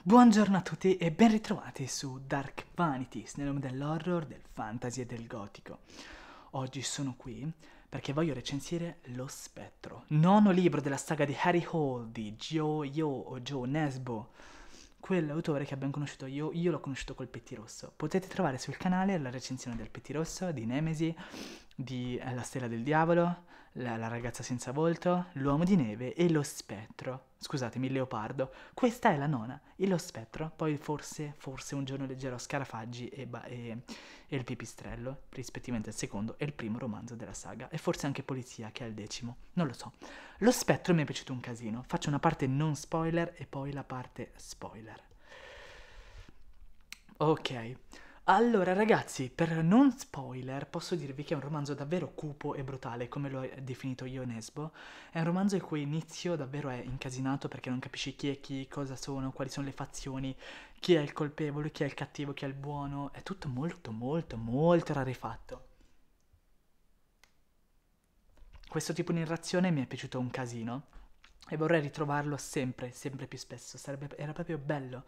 Buongiorno a tutti e ben ritrovati su Dark Vanities, nel nome dell'horror, del fantasy e del gotico. Oggi sono qui perché voglio recensire Lo Spettro, nono libro della saga di Harry Hall di Joe Yo o Joe Nesbo, quell'autore che abbiamo conosciuto io, io l'ho conosciuto col Petti Rosso. Potete trovare sul canale la recensione del Petti Rosso, di Nemesi di eh, La stella del diavolo, la, la, ragazza senza volto, L'uomo di neve e Lo spettro. Scusatemi, il leopardo. Questa è la nona, e Lo spettro. Poi forse, forse un giorno leggerò Scarafaggi e, e, e Il pipistrello, rispettivamente il secondo e il primo romanzo della saga. E forse anche Polizia, che è il decimo. Non lo so. Lo spettro mi è piaciuto un casino. Faccio una parte non spoiler e poi la parte spoiler. Ok. Allora ragazzi, per non spoiler, posso dirvi che è un romanzo davvero cupo e brutale, come l'ho definito io Nesbo. È un romanzo il cui inizio davvero è incasinato perché non capisci chi è chi, cosa sono, quali sono le fazioni, chi è il colpevole, chi è il cattivo, chi è il buono. È tutto molto, molto, molto rarefatto. Questo tipo di narrazione mi è piaciuto un casino e vorrei ritrovarlo sempre, sempre più spesso, Sarebbe, era proprio bello,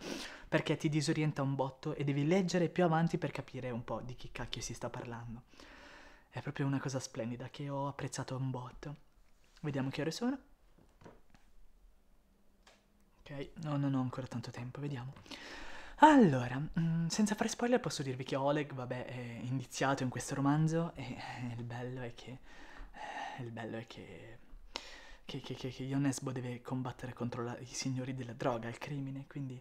perché ti disorienta un botto e devi leggere più avanti per capire un po' di chi cacchio si sta parlando. È proprio una cosa splendida che ho apprezzato un botto. Vediamo che ore sono. Ok, no, non ho ancora tanto tempo, vediamo. Allora, mm, senza fare spoiler posso dirvi che Oleg, vabbè, è iniziato in questo romanzo e eh, il bello è che... Eh, il bello è che che, che, che Ionesbo deve combattere contro la, i signori della droga, il crimine, quindi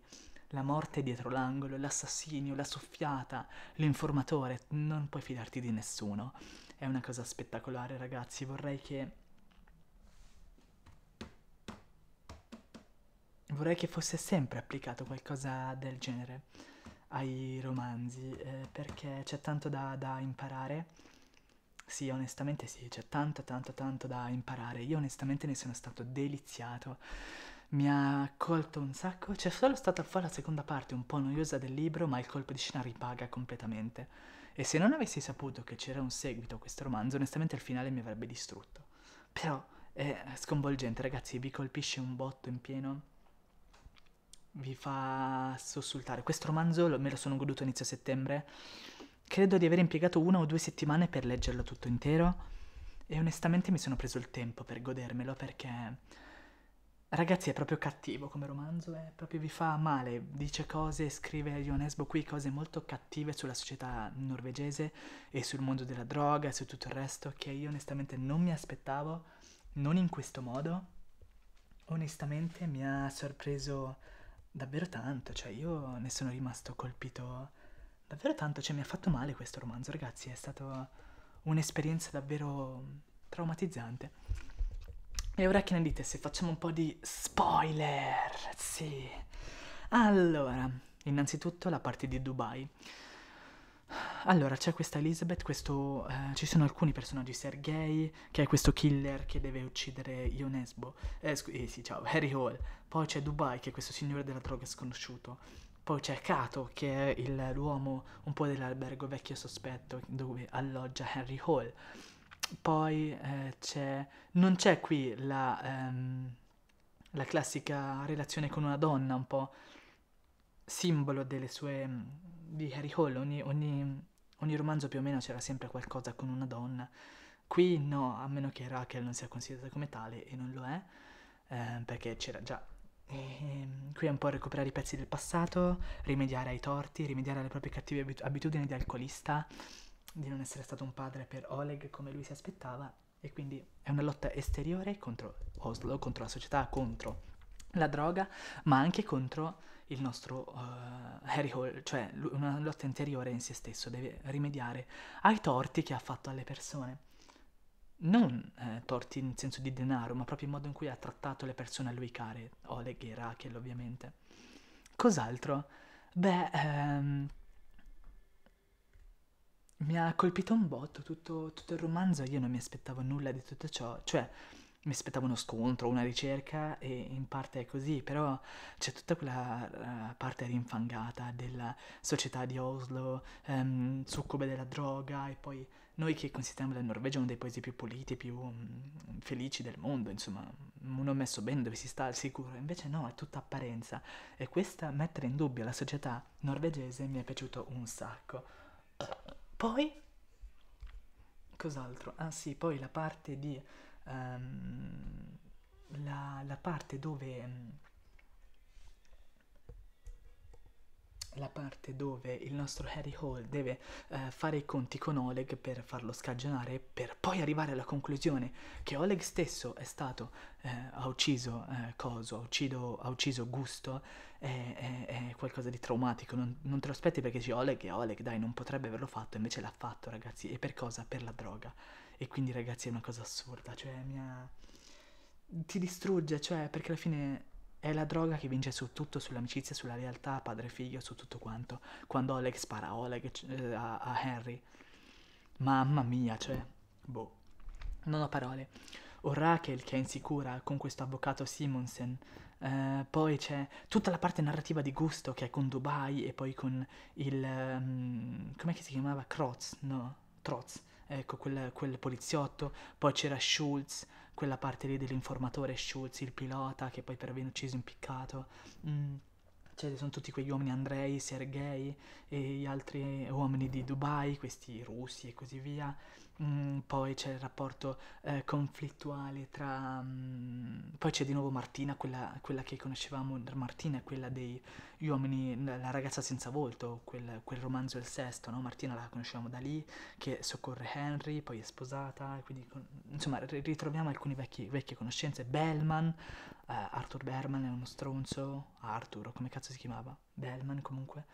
la morte è dietro l'angolo, l'assassinio, la soffiata, l'informatore, non puoi fidarti di nessuno. È una cosa spettacolare ragazzi, vorrei che... Vorrei che fosse sempre applicato qualcosa del genere ai romanzi, eh, perché c'è tanto da, da imparare sì, onestamente sì, c'è tanto, tanto, tanto da imparare. Io onestamente ne sono stato deliziato. Mi ha colto un sacco. C'è solo stata poi la seconda parte un po' noiosa del libro, ma il colpo di scena ripaga completamente. E se non avessi saputo che c'era un seguito a questo romanzo, onestamente il finale mi avrebbe distrutto. Però è sconvolgente, ragazzi, vi colpisce un botto in pieno. Vi fa sussultare. Questo romanzo me lo sono goduto a inizio settembre Credo di aver impiegato una o due settimane per leggerlo tutto intero e onestamente mi sono preso il tempo per godermelo perché ragazzi è proprio cattivo come romanzo, eh? proprio vi fa male, dice cose, scrive Ionesbo qui cose molto cattive sulla società norvegese e sul mondo della droga e su tutto il resto che io onestamente non mi aspettavo, non in questo modo. Onestamente mi ha sorpreso davvero tanto, cioè io ne sono rimasto colpito davvero tanto, cioè mi ha fatto male questo romanzo, ragazzi, è stata un'esperienza davvero traumatizzante. E ora che ne dite se facciamo un po' di spoiler? Sì. Allora, innanzitutto la parte di Dubai. Allora, c'è questa Elizabeth, questo, eh, ci sono alcuni personaggi, Sergei, che è questo killer che deve uccidere Ionesbo, eh, scu- eh sì, ciao, Harry Hall, poi c'è Dubai, che è questo signore della droga sconosciuto, poi cercato, che è il, l'uomo un po' dell'albergo vecchio sospetto dove alloggia Henry Hall. Poi eh, c'è, non c'è qui la, ehm, la classica relazione con una donna, un po' simbolo delle sue, mm, di Harry Hall, ogni, ogni, ogni romanzo più o meno c'era sempre qualcosa con una donna. Qui no, a meno che Rachel non sia considerata come tale, e non lo è, eh, perché c'era già e ehm, qui è un po' recuperare i pezzi del passato, rimediare ai torti, rimediare alle proprie cattive abit- abitudini di alcolista, di non essere stato un padre per Oleg come lui si aspettava. E quindi è una lotta esteriore contro Oslo, contro la società, contro la droga, ma anche contro il nostro uh, Harry Hall, cioè una lotta interiore in se stesso, deve rimediare ai torti che ha fatto alle persone non eh, torti in senso di denaro, ma proprio il modo in cui ha trattato le persone a lui care, Oleg e Rachel ovviamente. Cos'altro? Beh, ehm, mi ha colpito un botto tutto, tutto il romanzo, io non mi aspettavo nulla di tutto ciò, cioè mi aspettavo uno scontro, una ricerca e in parte è così, però c'è tutta quella uh, parte rinfangata della società di Oslo, um, ehm, succube della droga e poi noi che consideriamo la Norvegia uno dei paesi più puliti, più um, felici del mondo, insomma, mm, uno messo bene dove si sta al sicuro, invece no, è tutta apparenza e questa mettere in dubbio la società norvegese mi è piaciuto un sacco. Poi, cos'altro? Ah sì, poi la parte di um, la, la, parte dove mm, la parte dove il nostro Harry Hall deve uh, fare i conti con Oleg per farlo scagionare per poi arrivare alla conclusione che Oleg stesso è stato uh, ha ucciso uh, Coso ha, ha ucciso Gusto è, è, è, qualcosa di traumatico non, non te lo aspetti perché dici Oleg e Oleg dai non potrebbe averlo fatto invece l'ha fatto ragazzi e per cosa? per la droga e quindi ragazzi è una cosa assurda, cioè mi ha... ti distrugge, cioè perché alla fine è la droga che vince su tutto, sull'amicizia, sulla realtà, padre e figlio, su tutto quanto. Quando Oleg spara a Oleg eh, a, a Henry. Mamma mia, cioè, boh, non ho parole. O Rachel che è insicura con questo avvocato Simonsen, Uh, poi c'è tutta la parte narrativa di Gusto che è con Dubai e poi con il... Um, com'è che si chiamava? Croz, no? Troz ecco quel, quel poliziotto, poi c'era Schultz, quella parte lì dell'informatore Schultz, il pilota che poi per aver ucciso impiccato. Mm. Cioè, sono tutti quegli uomini Andrei, Sergei e gli altri uomini di Dubai, questi russi e così via, Mm, poi c'è il rapporto eh, conflittuale tra... Mm, poi c'è di nuovo Martina, quella, quella, che conoscevamo, Martina è quella degli uomini, la ragazza senza volto, quel, quel romanzo del sesto, no? Martina la conoscevamo da lì, che soccorre Henry, poi è sposata, quindi con, insomma ritroviamo alcune vecchie, vecchie conoscenze, Bellman, eh, Arthur Bellman è uno stronzo, Arthur, come cazzo si chiamava? Bellman comunque,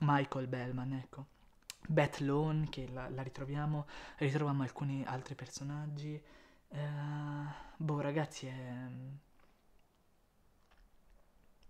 Michael Bellman, ecco Beth Lone, che la, la ritroviamo, ritroviamo alcuni altri personaggi. Eh, boh, ragazzi, è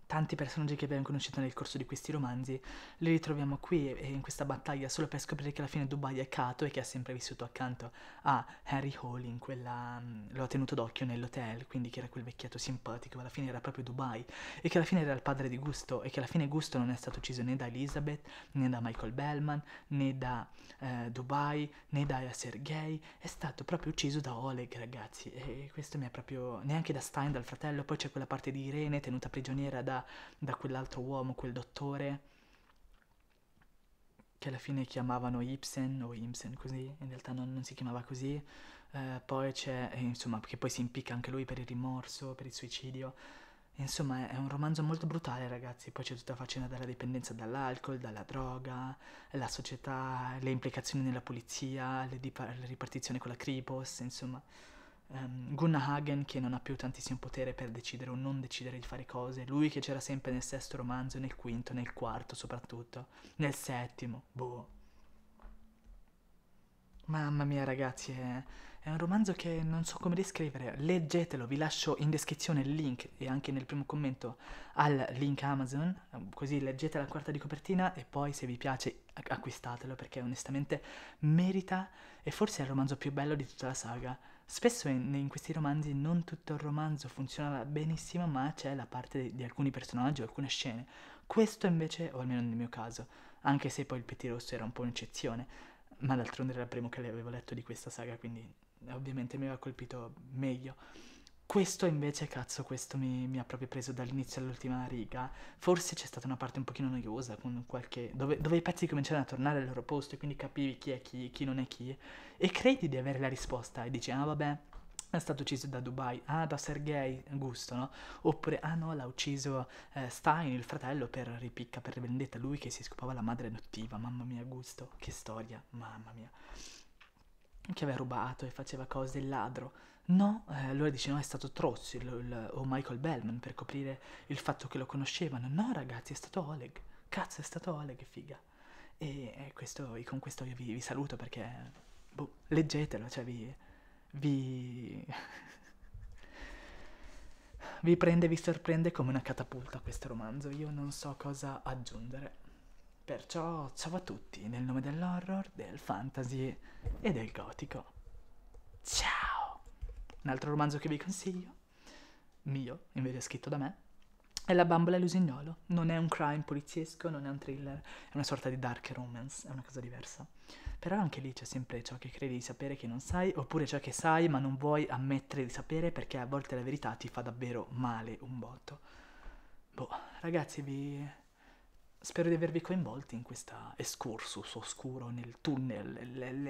tanti personaggi che abbiamo conosciuto nel corso di questi romanzi, li ritroviamo qui e in questa battaglia solo per scoprire che alla fine Dubai è Kato e che ha sempre vissuto accanto a Harry Hall in quella... Mm, lo ha tenuto d'occhio nell'hotel, quindi che era quel vecchietto simpatico, ma alla fine era proprio Dubai e che alla fine era il padre di Gusto e che alla fine Gusto non è stato ucciso né da Elizabeth, né da Michael Bellman, né da eh, Dubai, né da Sergei, è stato proprio ucciso da Oleg ragazzi e questo mi è proprio... neanche da Stein, dal fratello, poi c'è quella parte di Irene tenuta prigioniera da da, da quell'altro uomo, quel dottore, che alla fine chiamavano Ibsen o Ibsen così, in realtà non, non si chiamava così, eh, poi c'è, eh, insomma, che poi si impicca anche lui per il rimorso, per il suicidio, Insomma, è un romanzo molto brutale, ragazzi. Poi c'è tutta la faccenda della dipendenza dall'alcol, dalla droga, la società, le implicazioni nella polizia, le, le ripartizioni con la Kripos, insomma um, ehm, Hagen che non ha più tantissimo potere per decidere o non decidere di fare cose, lui che c'era sempre nel sesto romanzo, nel quinto, nel quarto soprattutto, nel settimo, boh. Mamma mia ragazzi, è, è un romanzo che non so come descrivere, leggetelo, vi lascio in descrizione il link e anche nel primo commento al link Amazon, così leggete la quarta di copertina e poi se vi piace acquistatelo perché onestamente merita e forse è il romanzo più bello di tutta la saga. Spesso in, in, questi romanzi non tutto il romanzo funziona benissimo, ma c'è la parte di, di alcuni personaggi o alcune scene. Questo invece, o almeno nel mio caso, anche se poi il Petit Rosso era un po' un'eccezione, ma d'altronde era il primo che avevo letto di questa saga, quindi ovviamente mi aveva colpito meglio. Questo invece, cazzo, questo mi, mi ha proprio preso dall'inizio all'ultima riga. Forse c'è stata una parte un pochino noiosa, con qualche, dove, dove, i pezzi cominciavano a tornare al loro posto e quindi capivi chi è chi, chi non è chi. E credi di avere la risposta e dici, ah vabbè, è stato ucciso da Dubai, ah da Sergei Gusto, no? Oppure, ah no, l'ha ucciso eh, Stein, il fratello, per ripicca, per vendetta, lui che si scopava la madre adottiva, mamma mia Gusto, che storia, mamma mia. Che aveva rubato e faceva cose il ladro No, eh, allora dice no, è stato Trozzi o Michael Bellman per coprire il fatto che lo conoscevano. No ragazzi, è stato Oleg. Cazzo, è stato Oleg, che figa. E, e, questo, e con questo io vi, vi saluto perché, boh, leggetelo, cioè vi... vi... vi prende, vi sorprende come una catapulta questo romanzo. Io non so cosa aggiungere. Perciò ciao a tutti nel nome dell'horror, del fantasy e del gotico. Ciao! un altro romanzo che vi consiglio, mio, invece scritto da me, è La bambola e l'usignolo. Non è un crime poliziesco, non è un thriller, è una sorta di dark romance, è una cosa diversa. Però anche lì c'è sempre ciò che credi di sapere che non sai, oppure ciò che sai ma non vuoi ammettere di sapere perché a volte la verità ti fa davvero male un botto. Boh, ragazzi, vi... spero di avervi coinvolti in questa escursus oscuro nel tunnel.